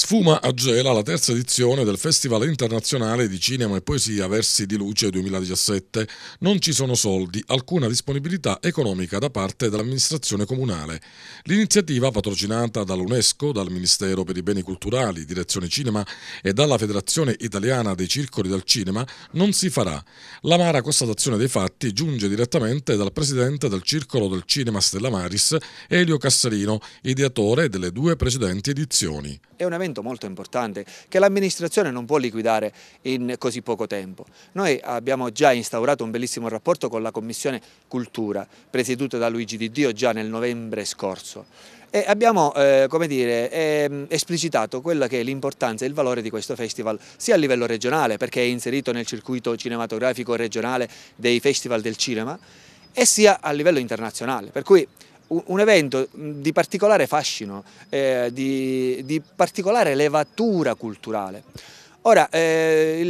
Sfuma a Gela la terza edizione del Festival internazionale di cinema e poesia Versi di Luce 2017. Non ci sono soldi, alcuna disponibilità economica da parte dell'amministrazione comunale. L'iniziativa, patrocinata dall'UNESCO, dal Ministero per i Beni Culturali, Direzione Cinema e dalla Federazione Italiana dei Circoli del Cinema, non si farà. L'amara constatazione dei fatti giunge direttamente dal presidente del Circolo del Cinema Stella Maris, Elio Cassarino, ideatore delle due precedenti edizioni. È una argomento molto importante che l'amministrazione non può liquidare in così poco tempo. Noi abbiamo già instaurato un bellissimo rapporto con la Commissione Cultura, presieduta da Luigi Di Dio già nel novembre scorso. E abbiamo eh, dire, eh, esplicitato quella che è l'importanza e il valore di questo festival sia a livello regionale perché è inserito nel circuito cinematografico regionale dei festival del cinema e sia a livello internazionale per cui un evento di particolare fascino, eh, di, di, particolare levatura culturale. Ora, eh,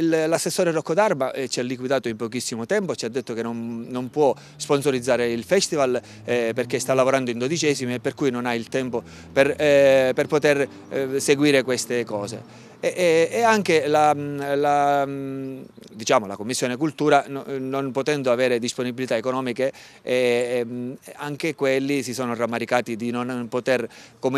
l'assessore Rocco Darba eh, ci ha liquidato in pochissimo tempo, ci ha detto che non, non può sponsorizzare il festival eh, perché sta lavorando in dodicesimi e per cui non ha il tempo per, eh, per poter eh, seguire queste cose e, e anche la, mm, la, mm, diciamo, la, Commissione Cultura non potendo avere disponibilità economiche mm, anche quelli si sono rammaricati di non poter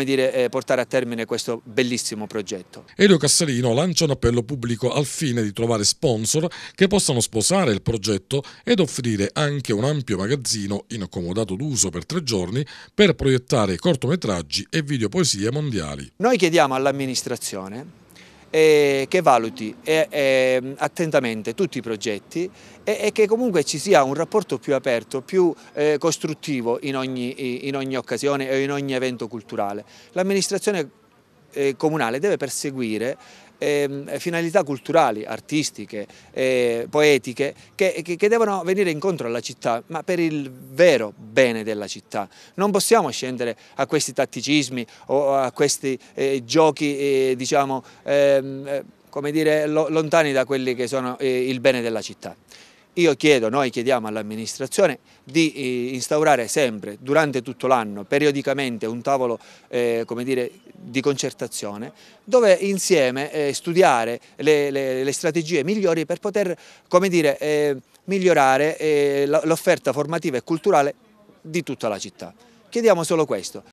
dire, eh, portare a termine questo bellissimo progetto. Elio Cassarino lancia un appello pubblico al fine di trovare sponsor che possano sposare il progetto ed offrire anche un ampio magazzino in accomodato d'uso per tre giorni per proiettare cortometraggi e videopoesie mondiali. Noi chiediamo all'amministrazione eh, che valuti eh, attentamente tutti i progetti e, e, che comunque ci sia un rapporto più aperto, più eh, costruttivo in ogni, in ogni occasione e in ogni evento culturale. L'amministrazione eh, comunale deve perseguire eh, finalità culturali, artistiche, eh, poetiche, che, che, che, devono venire incontro alla città, ma per il vero bene della città. Non possiamo scendere a questi tatticismi o a questi eh, giochi, eh, diciamo, ehm, eh, come dire, lo, lontani da quelli che sono eh, il bene della città. Io chiedo, noi chiediamo all'amministrazione di eh, instaurare sempre, durante tutto l'anno, periodicamente un tavolo eh, dire, di concertazione dove insieme eh, studiare le, le, le, strategie migliori per poter dire, eh, migliorare eh, l'offerta formativa e culturale di tutta la città. Chiediamo solo questo.